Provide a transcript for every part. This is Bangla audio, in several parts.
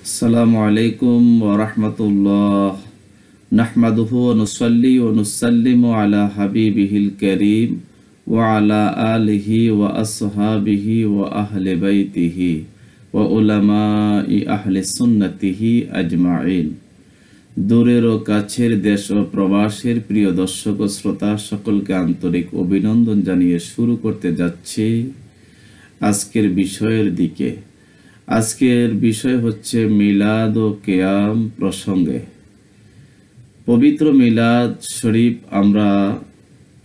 السلام عليكم ورحمة الله نحمده ونصلي ونسلم على حبيبه الكريم وعلى آله وأصحابه وأهل بيته وعلماء أهل سنته أجمعين দূরের ও কাছের দেশ ও প্রবাসের প্রিয় দর্শক ও শ্রোতা সকলকে আন্তরিক অভিনন্দন জানিয়ে শুরু করতে যাচ্ছি আজকের বিষয়ের দিকে আজকের বিষয় হচ্ছে মিলাদ ও কেয়াম প্রসঙ্গে পবিত্র মিলাদ শরীফ আমরা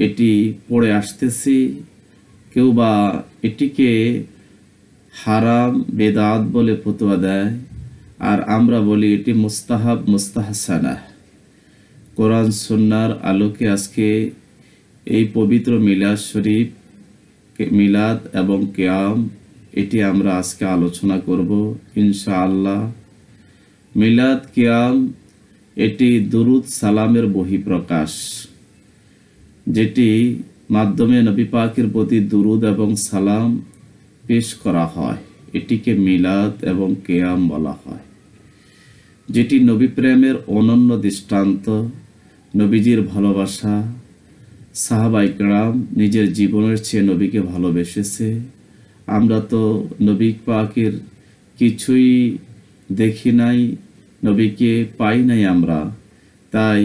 এটি পড়ে আসতেছি কেউ বা এটিকে হারাম বেদাত বলে ফতুয়া দেয় আর আমরা বলি এটি মুস্তাহাব মুস্তাহাসানা কোরআন সন্ন্যার আলোকে আজকে এই পবিত্র মিলাদ শরীফ মিলাদ এবং কেয়াম এটি আমরা আজকে আলোচনা করব ইনশাআল্লাহ মিলাদ কিয়াম এটি দুরুদ সালামের বহিঃপ্রকাশ যেটি মাধ্যমে নবী পাকের প্রতি দুরুদ এবং সালাম পেশ করা হয় এটিকে মিলাদ এবং কেয়াম বলা হয় যেটি নবী প্রেমের অনন্য দৃষ্টান্ত নবীজির ভালোবাসা সাহাবাইকরাম নিজের জীবনের চেয়ে নবীকে ভালোবেসেছে আমরা তো নবী পাকের কিছুই দেখি নাই নবীকে পাই নাই আমরা তাই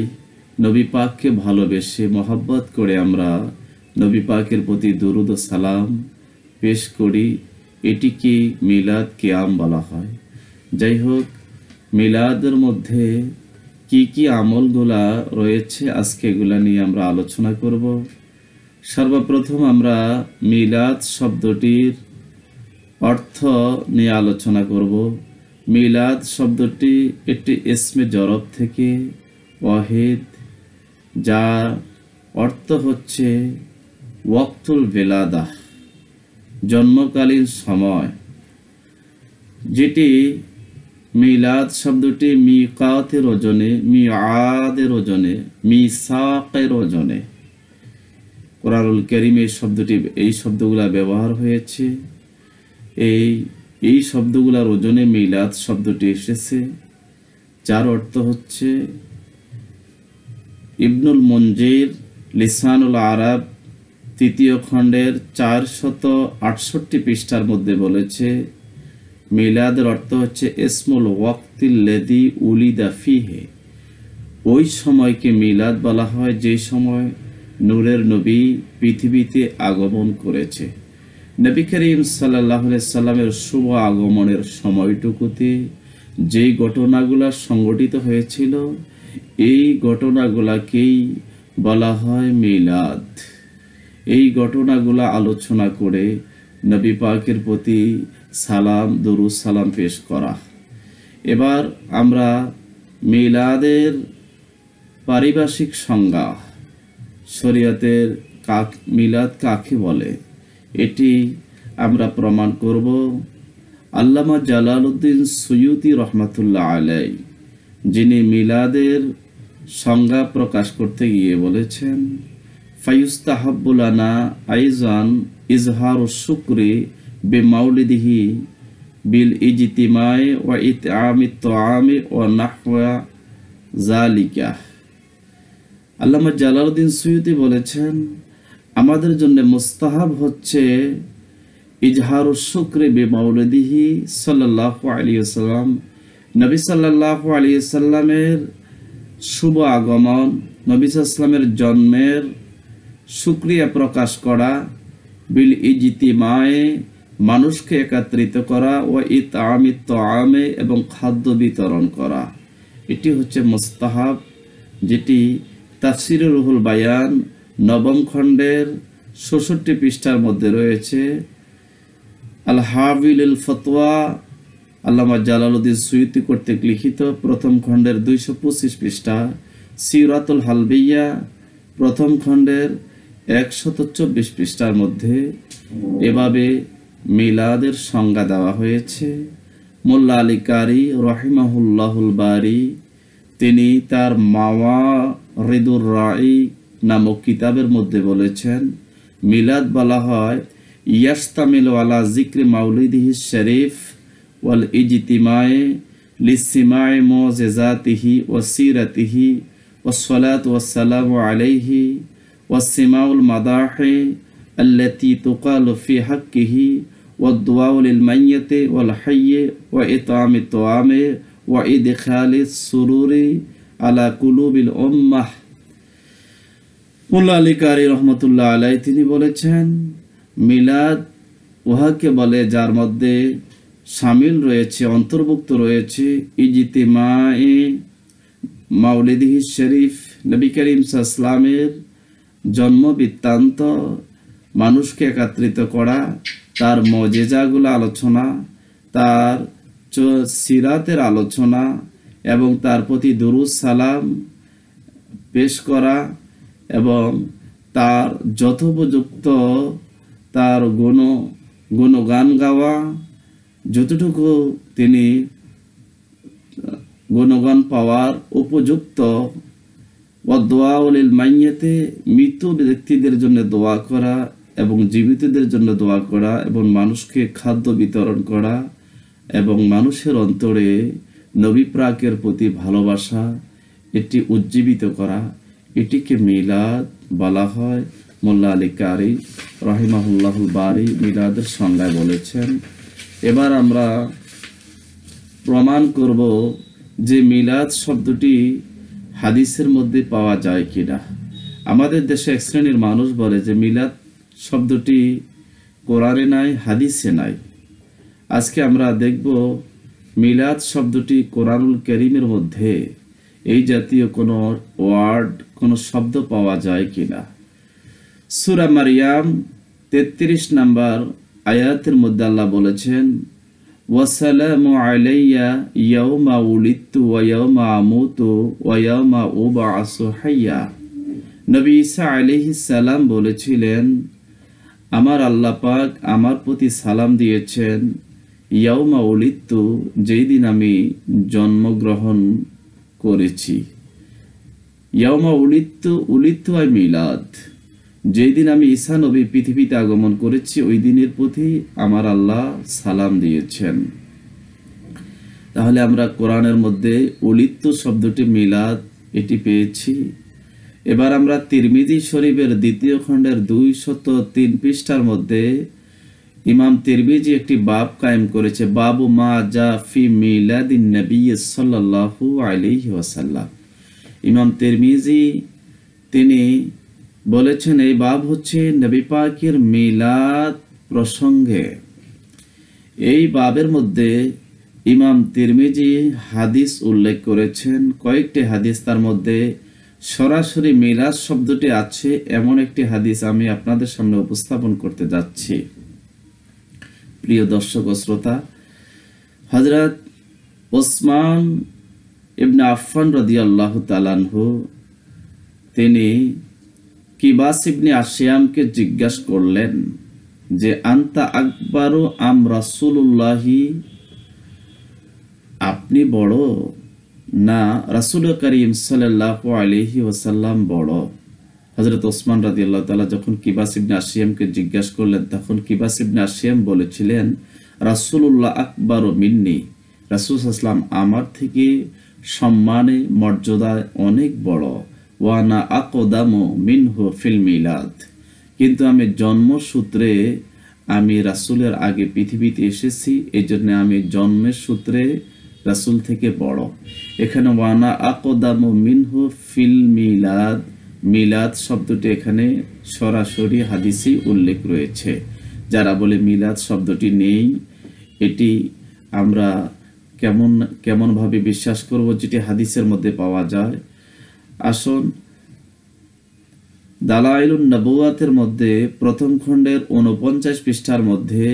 নবী পাককে ভালোবেসে মহাব্বত করে আমরা নবী পাকের প্রতি দরুদ সালাম পেশ করি এটিকে মিলাদ কেয়াম বলা হয় যাই হোক মিলাদের মধ্যে কি কি আমলগুলা রয়েছে আজকে এগুলা নিয়ে আমরা আলোচনা করব সর্বপ্রথম আমরা মিলাদ শব্দটির অর্থ নিয়ে আলোচনা করব মিলাদ শব্দটি একটি এসমে জরব থেকে ওয়াহিদ যার অর্থ হচ্ছে ওয়াক্তুল বেলাদা জন্মকালীন সময় যেটি মিলাদ শব্দটি মি কাতের ওজনে মি আদের ওজনে মি সাকের ওজনে কোরআনুল করিম এই শব্দটি এই শব্দগুলো ব্যবহার হয়েছে এই এই শব্দগুলার ওজনে মিলাদ শব্দটি এসেছে যার অর্থ হচ্ছে ইবনুল মঞ্জির লিসানুল আরব তৃতীয় খণ্ডের চার শত আটষট্টি পৃষ্ঠার মধ্যে বলেছে মিলাদের অর্থ হচ্ছে এসমুল ওয়াক্তিল লেদি উলিদা ফিহে ওই সময়কে মিলাদ বলা হয় যে সময় নূরের নবী পৃথিবীতে আগমন করেছে নবী করিম সাল্লামের শুভ আগমনের সময়টুকুতে যেই ঘটনাগুলো সংগঠিত হয়েছিল এই ঘটনাগুলাকেই বলা হয় মিলাদ এই ঘটনাগুলো আলোচনা করে নবী পাকের প্রতি সালাম দরুজ সালাম পেশ করা এবার আমরা মিলাদের পারিভাষিক সংজ্ঞা শরীয়তের কাক মিলাদ কাকে বলে এটি আমরা প্রমাণ করব আল্লামা জালালউদ্দিন সৈয়দি রহমাতুল্লাহ আলাই যিনি মিলাদের সংজ্ঞা প্রকাশ করতে গিয়ে বলেছেন ফাইস্তাহাবুলানা আইজান ইজহার শুক্রে বে মাউলিদিহি বিল ইজিতিমায় ও ইত আমি তো আমি ও নাহওয়া জালিকা আল্লামা জালালউদ্দিন সৈয়দি বলেছেন আমাদের জন্য মোস্তাহাব হচ্ছে ইজহারু শুক্রে বে মাউলদিহি সাল্লাহ আলী সাল্লাম নবী সাল্লাহ আলী সাল্লামের শুভ আগমন নবী সাল্লামের জন্মের সুক্রিয়া প্রকাশ করা বিল ইজিতি মায়ে মানুষকে একাত্রিত করা ও ইত আমি তো আমে এবং খাদ্য বিতরণ করা এটি হচ্ছে মোস্তাহাব যেটি তাসির রুহুল বায়ান নবম খণ্ডের ষষট্টি পৃষ্ঠার মধ্যে রয়েছে আল হাবিল ফতোয়া আল্লামা জালালুদ্দিন সুইতি কর্তৃক লিখিত প্রথম খণ্ডের দুইশো পঁচিশ পৃষ্ঠা সিরাতুল হালবিয়া প্রথম খণ্ডের একশত চব্বিশ পৃষ্ঠার মধ্যে এভাবে মিলাদের সংজ্ঞা দেওয়া হয়েছে মোল্লা আলী কারি রহিমাহুল্লাহুল বারি তিনি তার মাওয়া রিদুর রাই নামক কিতাবের মধ্যে বলেছেন মিলাদ বলা হয় ইয়াস্তামিল ওয়ালা জিক্রি মাউলিদিহি শরীফ ওয়াল ইজতিমায়ে লিসিমায় মোজেজাতিহি ওয়াসিরাতিহি ওসলাত ওয়াসালাম আলাইহি ওয়াসিমাউল মাদাহে التي تقال في حقه والدعاء للميت والحي وإطعام الطعام وإدخال السرور على قلوب الأمة মোল্লা আলী কারি রহমতুল্লাহ আলাই তিনি বলেছেন মিলাদ উহাকে বলে যার মধ্যে সামিল রয়েছে অন্তর্ভুক্ত রয়েছে ইজিতিমা এ মাউলিদিহি শরীফ নবী করিম সাসলামের জন্ম বৃত্তান্ত মানুষকে একত্রিত করা তার মজেজাগুলো আলোচনা তার সিরাতের আলোচনা এবং তার প্রতি দুরুজ সালাম পেশ করা এবং তার যথোপযুক্ত তার গণ গুণগান গাওয়া যতটুকু তিনি গুণগান পাওয়ার উপযুক্ত ও দোয়া অলিল মাইয়েতে মৃত ব্যক্তিদের জন্য দোয়া করা এবং জীবিতদের জন্য দোয়া করা এবং মানুষকে খাদ্য বিতরণ করা এবং মানুষের অন্তরে নবী প্রাকের প্রতি ভালোবাসা এটি উজ্জীবিত করা এটিকে মিলাদ বলা হয় মোল্লা আলী কারি রহিমাহুল্লাহুল বারি মিলাদের সংজ্ঞায় বলেছেন এবার আমরা প্রমাণ করব যে মিলাদ শব্দটি হাদিসের মধ্যে পাওয়া যায় কিনা আমাদের দেশে এক শ্রেণীর মানুষ বলে যে মিলাদ শব্দটি কোরআনে নাই হাদিসে নাই আজকে আমরা দেখব মিলাদ শব্দটি কোরআনুল করিমের মধ্যে এই জাতীয় কোনো ওয়ার্ড কোনো শব্দ পাওয়া যায় কি না সুরা মারিয়াম তেত্রিশ নাম্বার আয়াতের মধ্যে আল্লাহ বলেছেন আলাইয়া সালাম বলেছিলেন আমার আল্লাপাক আমার প্রতি সালাম দিয়েছেন ইয়াউমা উলিত্তু যেই দিন আমি জন্মগ্রহণ করেছি ইয়ামা উলিত্ত উলিত্ত আয় মিলাদ যেই দিন আমি ঈসা নবী পৃথিবীতে আগমন করেছি ওই দিনের প্রতি আমার আল্লাহ সালাম দিয়েছেন তাহলে আমরা কোরআনের মধ্যে উলিত্ত শব্দটি মিলাদ এটি পেয়েছি এবার আমরা তিরমিজি শরীফের দ্বিতীয় খণ্ডের দুই শত তিন পৃষ্ঠার মধ্যে ইমাম তিরমিজি একটি বাপ কায়েম করেছে বাবু মা জা ফি মিলাদিন নবী সাল্লাহু আলি ওয়াসাল্লাম ইমাম তেরমিজি তিনি বলেছেন এই বাব হচ্ছে নবী পাকের মিলাদ প্রসঙ্গে এই বাবের মধ্যে ইমাম তিরমিজি হাদিস উল্লেখ করেছেন কয়েকটি হাদিস তার মধ্যে সরাসরি মিলাদ শব্দটি আছে এমন একটি হাদিস আমি আপনাদের সামনে উপস্থাপন করতে যাচ্ছি প্রিয় দর্শক ও শ্রোতা হজরত ওসমান ইবনা আফফান রদি আল্লাহ তালানহু তিনি কিবাস ইবনে আসিয়ামকে জিজ্ঞাস করলেন যে আন্তা আকবরু আম রাসুল্লাহি আপনি বড় না রাসুল করিম সাল্লাহ আলিহি ওসাল্লাম বড় হজরত ওসমান রাজি আল্লাহ তালা যখন কিবাস ইবনে আসিয়ামকে জিজ্ঞাসা করলেন তখন কিবাস ইবনে আসিয়াম বলেছিলেন রাসুল্লাহ আকবর মিন্নি রাসুল আসলাম আমার থেকে সম্মানে মর্যাদায় অনেক বড় ওয়ানা আকোদামো মিনহু ফিল মিলাদ কিন্তু আমি জন্মসূত্রে আমি রাসুলের আগে পৃথিবীতে এসেছি এই জন্যে আমি জন্মের সূত্রে রাসুল থেকে বড় এখানে ওয়ানা আকোদামো মিনহু ফিল মিলাদ মিলাদ শব্দটি এখানে সরাসরি হাদিসি উল্লেখ রয়েছে যারা বলে মিলাদ শব্দটি নেই এটি আমরা কেমন কেমনভাবে বিশ্বাস করব যেটি হাদিসের মধ্যে পাওয়া যায় আসুন দালাইলুন নবুয়াতের মধ্যে প্রথম খণ্ডের উনপঞ্চাশ পৃষ্ঠার মধ্যে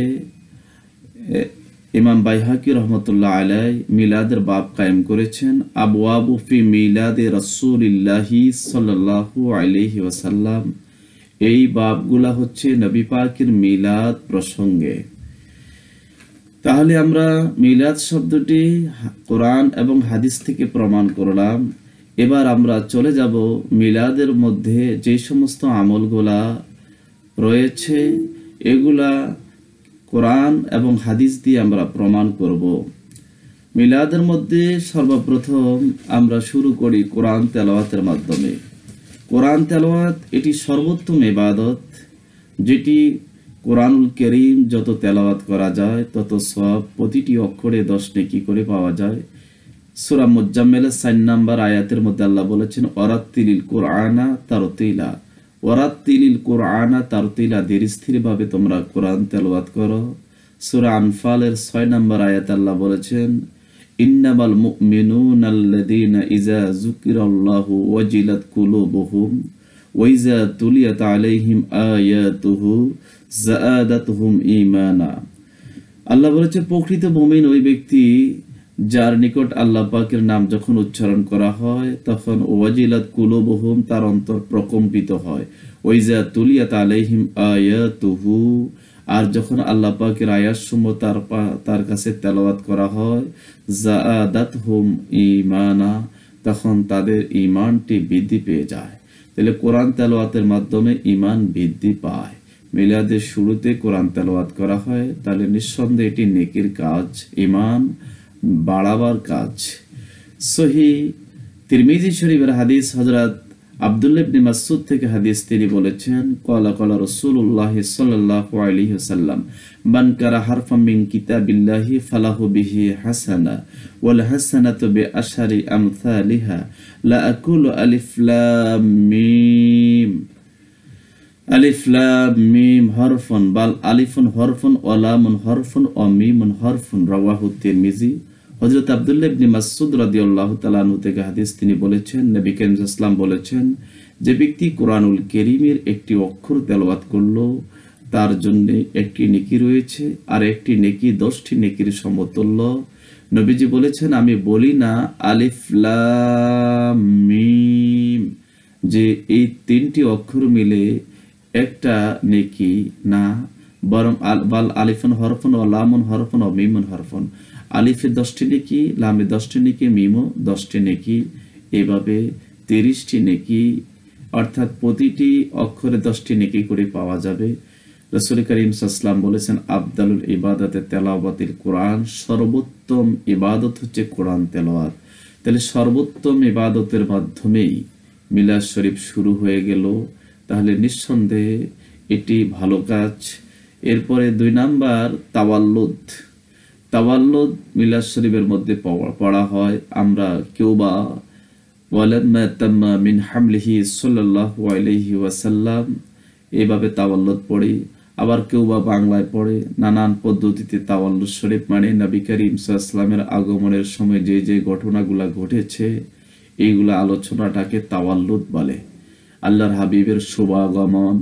ইমাম বাইহাকি রহমতুল্লাহ আলাই মিলাদের বাব কায়েম করেছেন আবু আবু ফি মিলাদে রসুলিল্লাহি সাল্লাহু আলহি ওসাল্লাম এই বাবগুলা হচ্ছে নবী পাকির মিলাদ প্রসঙ্গে তাহলে আমরা মিলাদ শব্দটি কোরআন এবং হাদিস থেকে প্রমাণ করলাম এবার আমরা চলে যাব মিলাদের মধ্যে যে সমস্ত আমলগুলা রয়েছে এগুলা কোরআন এবং হাদিস দিয়ে আমরা প্রমাণ করব মিলাদের মধ্যে সর্বপ্রথম আমরা শুরু করি কোরআন তেলাওয়াতের মাধ্যমে কোরআন তেলাওয়াত এটি সর্বোত্তম এবাদত যেটি কোরআনুল করিম যত তেলাওয়াত করা যায় তত সব প্রতিটি অক্ষরে দশ নেকি করে পাওয়া যায় সুরা মোজাম্মেলের সাইন নাম্বার আয়াতের মধ্যে আল্লাহ বলেছেন অরাত্তিলিল কোরআনা তার তিলা ওরাত্তিলিল কোরআনা তারতিলা ধীর স্থিরভাবে তোমরা কোরআন তেলাওয়াত করো সুরা আনফালের ছয় নাম্বার আয়াত আল্লাহ বলেছেন ইন্নামাল মুমিনুন আল্লাযীনা ইযা যুকিরাল্লাহু ওয়াজিলাত কুলুবুহুম ওয়া ইযা তুলিয়াত আলাইহিম আয়াতুহু জাদাতহুম ইমানা আল্লাহ বলেছে প্রকৃত মুমিন ওই ব্যক্তি যার নিকট আল্লাহ পাকের নাম যখন উচ্চারণ করা হয় তখন ওয়াজিলাত কুলুবহুম তার অন্তর প্রকম্পিত হয় ওইজা তুলিয়াত আলাইহিম আয়াতুহু আর যখন আল্লাহ পাকের আয়াসমূহ তার তার কাছে তেলাওয়াত করা হয় জাদাতহুম ইমানা তখন তাদের ইমানটি বৃদ্ধি পেয়ে যায় তাহলে কোরআন তেলোয়াতের মাধ্যমে ইমান বৃদ্ধি পায় মিলাদের শুরুতে কোরআন তেলাওয়াত করা হয় তাহলে নিঃসন্দেহে এটি নেকির কাজ ইমান বাড়াবার কাজ সহি তিরমিজি শরীফের হাদিস হজরত আবদুল্লাবনি মাসুদ থেকে হাদিস তিনি বলেছেন কলা কলা রসুল্লাহ সাল্লাহ আলী সাল্লাম হারফা কিতাবিল্লাহি ফালাহু বিহি হাসানা ওয়াল হাসানাতু বি আশারি আমসালিহা লা আকুলু মিম ألف لام ميم حرف بل ألف حرف ولام حرف وميم حرف رواه মিজি হজরত আবদুল্লাহ ইবনি মাসুদ রাদিয়াল্লাহু তাআলা আনহু থেকে হাদিস তিনি বলেছেন নবী করিম ইসলাম বলেছেন যে ব্যক্তি কোরআনুল কেরিমের একটি অক্ষর তেলাওয়াত করল তার জন্য একটি নেকি রয়েছে আর একটি নেকি দশটি নেকির সমতুল্য নবীজি বলেছেন আমি বলি না আলিফ মিম যে এই তিনটি অক্ষর মিলে একটা নেকি না বরং বাল আলিফুন হরফুন ও লামুন হরফুন ও মিমুন হরফুন আলিফে দশটি নেকি লামে দশটি নেকি মিমো দশটি নেকি এভাবে তিরিশটি নেকি অর্থাৎ প্রতিটি অক্ষরে দশটি নেকি করে পাওয়া যাবে রসুল করিম সাসলাম বলেছেন আবদালুল ইবাদতে তেলাওয়াতিল কোরআন সর্বোত্তম ইবাদত হচ্ছে কোরআন তেলাওয়াত তাহলে সর্বোত্তম ইবাদতের মাধ্যমেই মিলাদ শরীফ শুরু হয়ে গেল তাহলে নিঃসন্দেহে এটি ভালো কাজ এরপরে দুই নাম্বার তাওয়াল্লুদ তাওয়াল্লুদ মিলাদ শরীফের মধ্যে পড়া হয় আমরা কেউ বা ওয়ালাদমা তাম্মা মিন হামলিহি সাল্লাহ আলহি ওয়াসাল্লাম এইভাবে তাওয়াল্লুদ পড়ি আবার কেউ বা বাংলায় পড়ে নানান পদ্ধতিতে তাওয়াল্লুদ শরীফ মানে নবী করিম সাল্লামের আগমনের সময় যে যে ঘটনাগুলা ঘটেছে এইগুলো আলোচনাটাকে তাওয়াল্লুদ বলে আল্লাহর হাবিবের শুভাগমন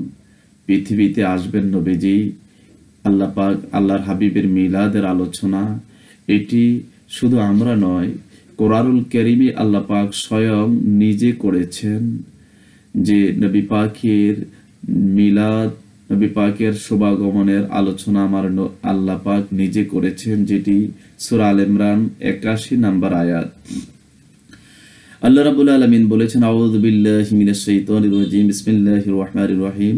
পৃথিবীতে আসবেন নবীজি আল্লাহ পাক আল্লাহর হাবিবের মিলাদের আলোচনা এটি শুধু আমরা নয় কোরআনুল করিমি আল্লাহ পাক স্বয়ং নিজে করেছেন যে নবী পাখির মিলাদ নবী পাকের শোভাগমনের আলোচনা আমার আল্লাহ পাক নিজে করেছেন যেটি সুর আল ইমরান একাশি নাম্বার আয়াত الله رب العالمين بولتنا أعوذ بالله من الشيطان الرجيم بسم الله الرحمن الرحيم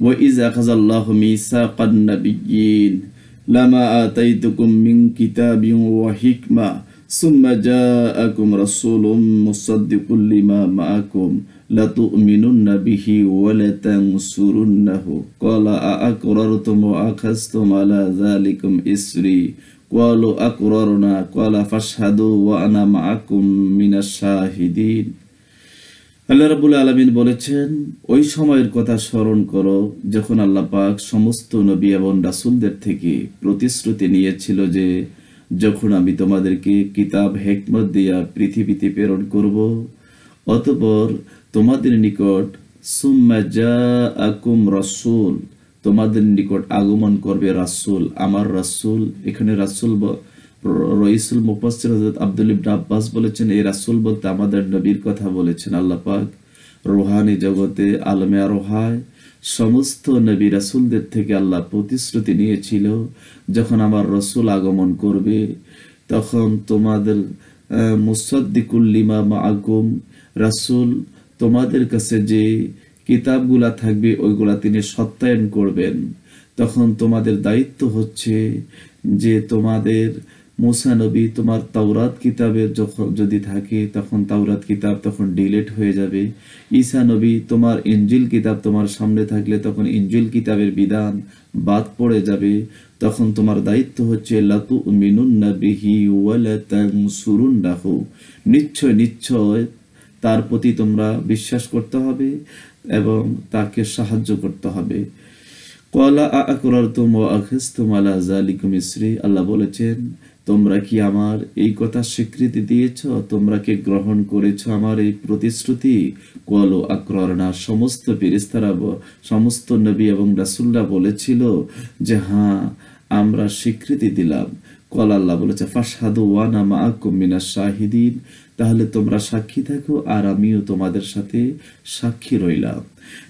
وإذا أخذ الله ميثاق نبيين لما آتيتكم من كتاب وحكمة ثم جاءكم رسول مصدق لما معكم لتؤمنن به ولتنصرنه قال أأقررتم وأخذتم على ذلكم إسري قالوا أقررنا قال فاشهدوا وأنا معكم من الشاهدين আল্লাহ রাবুল আলামিন বলেছেন ওই সময়ের কথা স্মরণ করো যখন আল্লাহ পাক সমস্ত নবী এবং রাসুলদের থেকে প্রতিশ্রুতি নিয়েছিল যে যখন আমি তোমাদেরকে কিতাব হেকমত দিয়া পৃথিবীতে প্রেরণ করব অতপর তোমাদের নিকট সুম্মা যা আকুম রসুল তোমাদের নিকট আগমন করবে রাসুল আমার রাসুল এখানে রাসুল রইসুল মুফাসির হজরত আব্দুল ইবনা আব্বাস বলেছেন এই রাসুল বলতে আমাদের নবীর কথা বলেছেন আল্লাহ পাক রোহানি জগতে আলমে আরোহায় সমস্ত নবী রাসুলদের থেকে আল্লাহ প্রতিশ্রুতি নিয়েছিল যখন আমার রসুল আগমন করবে তখন তোমাদের মুসদ্দিকুল্লিমা লিমা মা আগুম রাসুল তোমাদের কাছে যে কিতাবগুলা থাকবে ওইগুলা তিনি সত্যায়ন করবেন তখন তোমাদের দায়িত্ব হচ্ছে যে তোমাদের মুসানবী তোমার তাওরাত কিতাবের যখন যদি থাকে তখন তাওরাত কিতাব তখন ডিলেট হয়ে যাবে ঈসা নবী তোমার ইঞ্জিল কিতাব তোমার সামনে থাকলে তখন ইঞ্জিল কিতাবের বিধান বাদ পড়ে যাবে তখন তোমার দায়িত্ব হচ্ছে লাতু মিনুন্না বিহি নিশ্চয় নিশ্চয় তার প্রতি তোমরা বিশ্বাস করতে হবে এবং তাকে সাহায্য করতে হবে কলা আকরার তুম ও আখিস্তুম আল্লাহ বলেছেন তোমরা কি আমার এই কথা স্বীকৃতি দিয়েছ তোমরা কি গ্রহণ করেছ আমার এই প্রতিশ্রুতি কলো আক্রর না সমস্ত ফিরিস্তারা সমস্ত নবী এবং রাসুল্লাহ বলেছিল যে হ্যাঁ আমরা স্বীকৃতি দিলাম কল আল্লাহ বলেছে ফাসাদু ওয়ানা মা আকুম শাহিদিন তাহলে তোমরা সাক্ষী থাকো আর আমিও তোমাদের সাথে সাক্ষী রইলাম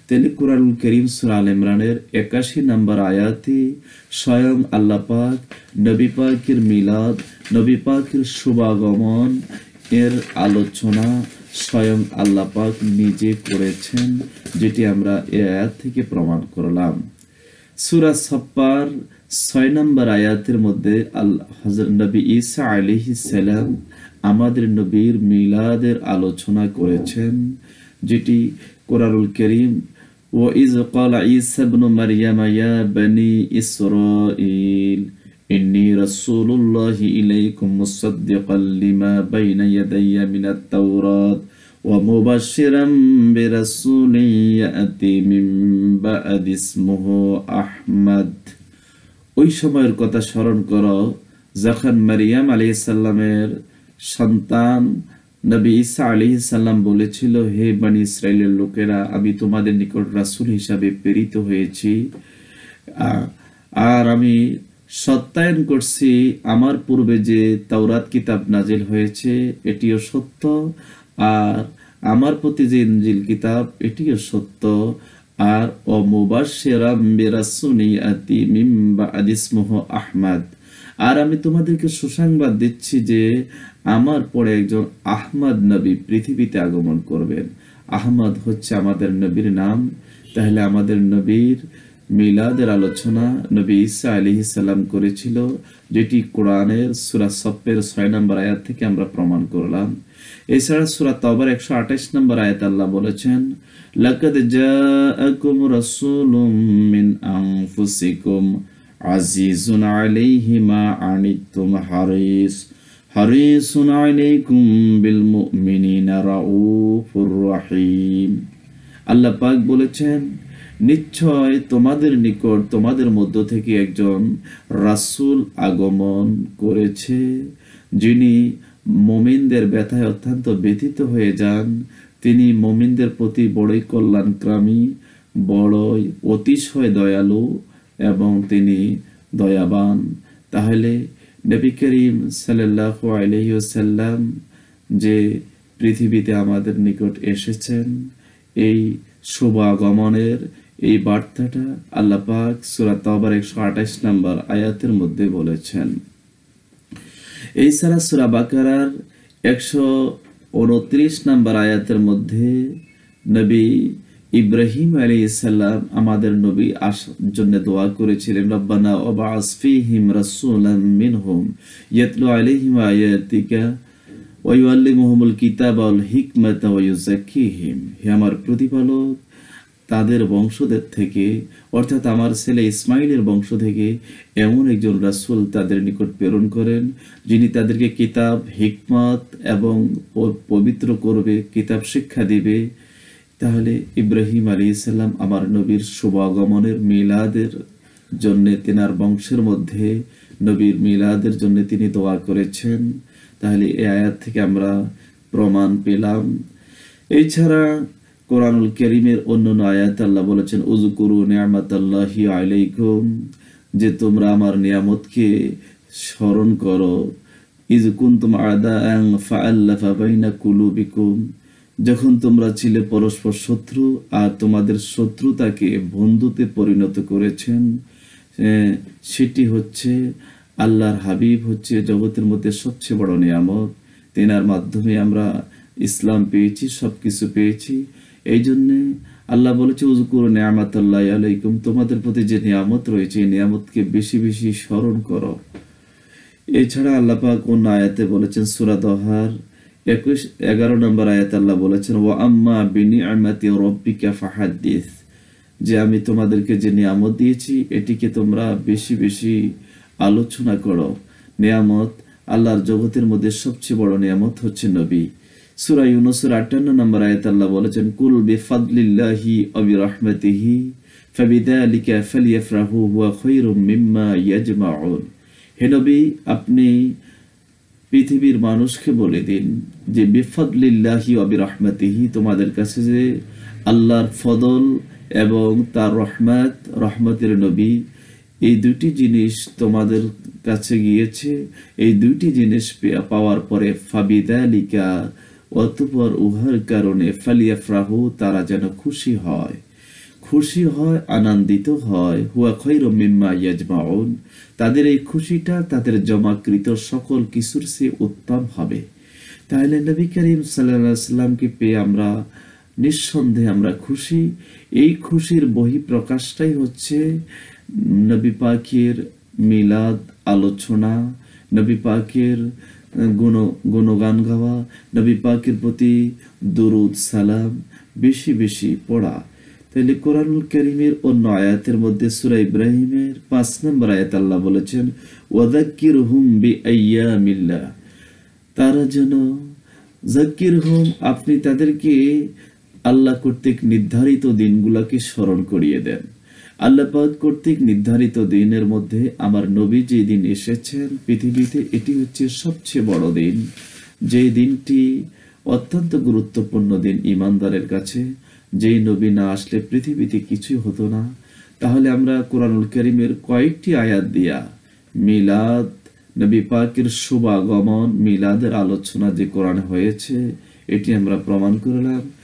তেলে কুরআনুল করিম সুরা আল ইমরানের একাশি নম্বর আয়াতে স্বয়ং আল্লাপাক পাক নবী পাকের মিলাদ নবী পাকের শুভাগমন এর আলোচনা স্বয়ং আল্লাপাক নিজে করেছেন যেটি আমরা এ আয়াত থেকে প্রমাণ করলাম সুরা সপ্পার ছয় নম্বর আয়াতের মধ্যে আল হজর নবী ইসা আলিহি সালাম আমাদের নবীর মিলাদের আলোচনা করেছেন যেটি কোরআনুল করিম ও ইজ কল ইসবনু মারিয়ামায়া বনি ইসরাঈল ইন্নী রাসূলুল্লাহ ইলাইকুম ওই সময়ের কথা স্মরণ করো যখন মারিয়াম আলাইহিস সালামের সন্তান নবী ইসা আলি ইসাল্লাম বলেছিল হে বানি ইসরায়েলের লোকেরা আমি তোমাদের নিকট রাসুল হিসাবে প্রেরিত হয়েছি আর আমি সত্যায়ন করছি আমার পূর্বে যে তাওরাত কিতাব নাজিল হয়েছে এটিও সত্য আর আমার প্রতি যে ইঞ্জিল কিতাব এটিও সত্য আর অমুবাসেরা বেরাসুনি আতি মিম্বা আদিসমহ আহমাদ আর আমি তোমাদেরকে সুসংবাদ দিচ্ছি যে আমার পরে একজন আহমদ নবী পৃথিবীতে আগমন করবেন আহমদ হচ্ছে আমাদের নবীর নাম তাহলে আমাদের নবীর মিলাদের আলোচনা নবী ঈসা আলি ইসাল্লাম করেছিল যেটি কোরআনের সুরা সপ্পের ছয় নম্বর আয়াত থেকে আমরা প্রমাণ করলাম এছাড়া সুরা তবর একশো আঠাশ নম্বর আয়াত আল্লাহ বলেছেন লাকাদ জাআকুম রাসূলুম মিন আং ফুসিকুম আজিজুন আলাইহি মা আনিতুম হারিস হারিসুন আলাইকুম বিল মুমিনিনা রাউফুর রহিম আল্লাহ পাক বলেছেন নিশ্চয় তোমাদের নিকট তোমাদের মধ্য থেকে একজন রাসূল আগমন করেছে যিনি মোমিনদের ব্যথায় অত্যন্ত ব্যথিত হয়ে যান তিনি মোমিনদের প্রতি বড়ই কল্যাণক্রামী বড়ই অতিশয় দয়ালু এবং তিনি দয়াবান তাহলে নবী করিম সাল্লাহ যে পৃথিবীতে আমাদের নিকট এসেছেন এই শুভাগমনের এই বার্তাটা আল্লাপাক সুরাত সুরা তবার একশো আঠাশ নম্বর আয়াতের মধ্যে বলেছেন এই সারা সুরা বাকারার একশো উনত্রিশ নম্বর আয়াতের মধ্যে নবী ইব্রাহিম আলী ইসাল্লাম আমাদের নবী আস জন্য দোয়া করেছিলেন রব্বানা ওবা আসফিহিম রাসুলাম মিনহুম ইয়াতলু আলাইহিম আয়াতিকা ওয়াইউআল্লিমুহুমুল কিতাব আল ওয়ুজাকি হিম হে আমার প্রতিপালক তাদের বংশদের থেকে অর্থাৎ আমার ছেলে ইসমাইলের বংশ থেকে এমন একজন রাসুল তাদের নিকট প্রেরণ করেন যিনি তাদেরকে কিতাব হিকমত এবং পবিত্র করবে কিতাব শিক্ষা দিবে তাহলে ইব্রাহিম আলী ইসাল্লাম আমার নবীর শুভ আগমনের মিলাদের জন্য তেনার বংশের মধ্যে নবীর মিলাদের জন্য তিনি দোয়া করেছেন তাহলে এ আয়াত থেকে আমরা প্রমাণ পেলাম এছাড়া কোরআনুল করিমের অন্য আয়াত আল্লাহ বলেছেন উজুকুরু নিয়ামাতাল্লাহি আলাইকুম যে তোমরা আমার নিয়ামতকে স্মরণ করো ইজকুন্তুম আদা আং ফা আল্লাফা বাইনা কুলুবিকুম যখন তোমরা ছিলে পরস্পর শত্রু আর তোমাদের শত্রুতাকে বন্ধুতে পরিণত করেছেন সেটি হচ্ছে আল্লাহর হাবিব হচ্ছে জগতের মধ্যে সবচেয়ে বড় নিয়ামত তেনার মাধ্যমে আমরা ইসলাম পেয়েছি সব কিছু পেয়েছি এই জন্যে আল্লাহ বলেছে উজকুর আল্লাহ আলাইকুম তোমাদের প্রতি যে নিয়ামত রয়েছে এই নিয়ামতকে বেশি বেশি স্মরণ করো এছাড়া আল্লাপাক অন্য আয়াতে বলেছেন সুরাদহার একুশ এগারো নম্বর আয়াত আল্লাহ বলেছেন ও আম্মা বিনি আমাতি রব্বিকা ফাহাদিস যে আমি তোমাদেরকে যে নিয়ামত দিয়েছি এটিকে তোমরা বেশি বেশি আলোচনা করো নিয়ামত আল্লাহর জগতের মধ্যে সবচেয়ে বড় নিয়ামত হচ্ছে নবী সুরা ইউনুসুর আটান্ন নম্বর আয়াত আল্লাহ বলেছেন কুল বিফাদলিল্লাহি অবি রহমতিহি ফাবিদালিকা ফালিয়াফরাহু হুয়া খৈরুম মিম্মা ইয়াজমাউন হে নবী আপনি পৃথিবীর মানুষকে বলে দিন যে বিফদলিল্লাহি অবিরহমাতিহি তোমাদের কাছে যে আল্লাহর ফদল এবং তার রহমাত রহমতের নবী এই দুটি জিনিস তোমাদের কাছে গিয়েছে এই দুটি জিনিস পাওয়ার পরে ফাবিদালিকা অতপর উহার কারণে ফালিয়াফরাহু তারা যেন খুশি হয় খুশি হয় আনন্দিত হয় হুয়া খৈর মিম্মা ইয়াজমাউন তাদের এই খুশিটা তাদের জমাকৃত সকল কিছুর সে উত্তম হবে তাহলে নবী করিম সাল্লাহামকে পেয়ে আমরা নিঃসন্দেহে আমরা খুশি এই খুশির বহি প্রকাশটাই হচ্ছে নবী পাখির মিলাদ আলোচনা নবী পাখির গুণ গুণগান গাওয়া নবী পাখির প্রতি দুরুদ সালাম বেশি বেশি পড়া তাহলে কোরআন করিমের অন্য আয়াতের মধ্যে সুরা ইব্রাহিমের পাঁচ নম্বর আয়াত আল্লাহ বলেছেন ওয়াদাক্কির হুম বি আয়ামিল্লা তারা যেন জাকির হুম আপনি তাদেরকে আল্লাহ কর্তৃক নির্ধারিত দিনগুলাকে স্মরণ করিয়ে দেন আল্লাপাক কর্তৃক নির্ধারিত দিনের মধ্যে আমার নবী যে দিন এসেছেন পৃথিবীতে এটি হচ্ছে সবচেয়ে বড় দিন যে দিনটি অত্যন্ত গুরুত্বপূর্ণ দিন ইমানদারের কাছে যেই নবী না আসলে পৃথিবীতে কিছুই হতো না তাহলে আমরা কোরআনুল করিমের কয়েকটি আয়াত দিয়া মিলাদ নবী পাকের শুভাগমন মিলাদের আলোচনা যে কোরআন হয়েছে এটি আমরা প্রমাণ করলাম